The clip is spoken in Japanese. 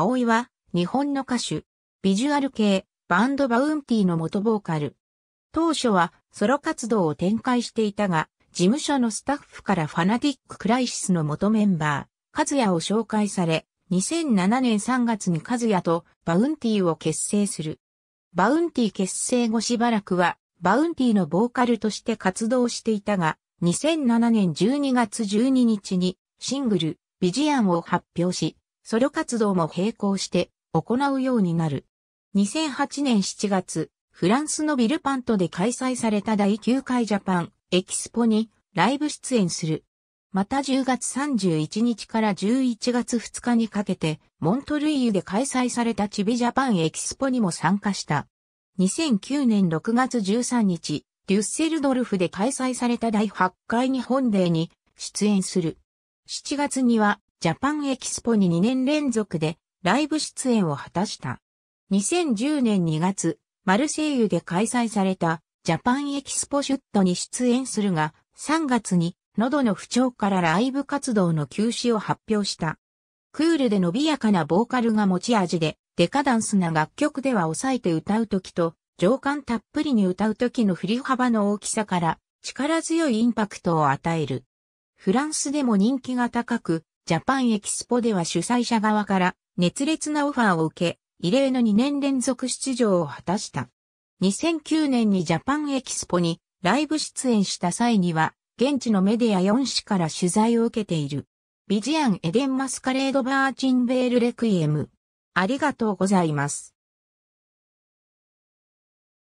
葵は、日本の歌手、ビジュアル系、バンドバウンティの元ボーカル。当初はソロ活動を展開していたが、事務所のスタッフからファナティッククライシスの元メンバー、カズヤを紹介され、2007年3月にカズヤとバウンティを結成する。バウンティ結成後しばらくは、バウンティのボーカルとして活動していたが、2007年12月12日にシングル、ビジアンを発表し、ソロ活動も並行して行うようになる。2008年7月、フランスのビルパントで開催された第9回ジャパンエキスポにライブ出演する。また10月31日から11月2日にかけて、モントルイユで開催されたチビジャパンエキスポにも参加した。2009年6月13日、デュッセルドルフで開催された第8回日本デーに出演する。7月にはジャパンエキスポに2年連続でライブ出演を果たした。2010年2月、マルセイユで開催されたジャパンエキスポシュットに出演するが、3月に喉の不調からライブ活動の休止を発表した。クールで伸びやかなボーカルが持ち味で、デカダンスな楽曲では抑えて歌う時と、情感たっぷりに歌う時の振り幅の大きさから、力強いインパクトを与える。フランスでも人気が高く、ジャパンエキスポでは主催者側から熱烈なオファーを受け、異例の2年連続出場を果たした。2009年にジャパンエキスポにライブ出演した際には、現地のメディア4紙から取材を受けている。ビジアン・エデン・マスカレード・バーチン・ベール・レクイエム。ありがとうございます。